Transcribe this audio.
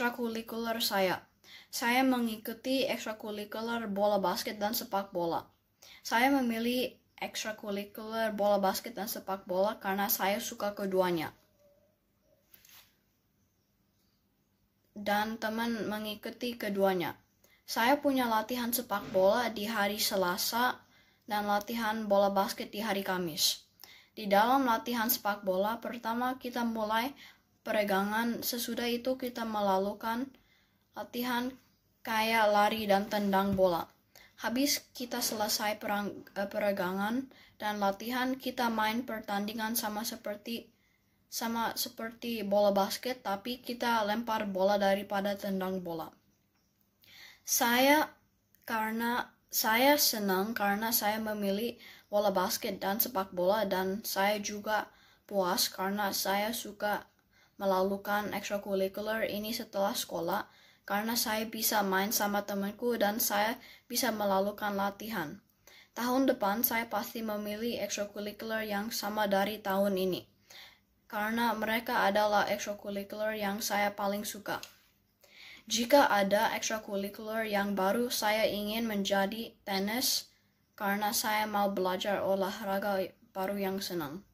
ekstrakurikuler saya. Saya mengikuti ekstrakurikuler bola basket dan sepak bola. Saya memilih ekstrakurikuler bola basket dan sepak bola karena saya suka keduanya. Dan teman mengikuti keduanya. Saya punya latihan sepak bola di hari Selasa dan latihan bola basket di hari Kamis. Di dalam latihan sepak bola, pertama kita mulai peregangan. Sesudah itu kita melakukan latihan kayak lari dan tendang bola. Habis kita selesai perang, eh, peregangan dan latihan, kita main pertandingan sama seperti sama seperti bola basket, tapi kita lempar bola daripada tendang bola. Saya karena saya senang karena saya memilih bola basket dan sepak bola dan saya juga puas karena saya suka melakukan ekstrakurikuler ini setelah sekolah karena saya bisa main sama temanku dan saya bisa melakukan latihan. Tahun depan saya pasti memilih ekstrakurikuler yang sama dari tahun ini karena mereka adalah ekstrakurikuler yang saya paling suka. Jika ada ekstrakurikuler yang baru, saya ingin menjadi tenis karena saya mau belajar olahraga baru yang senang.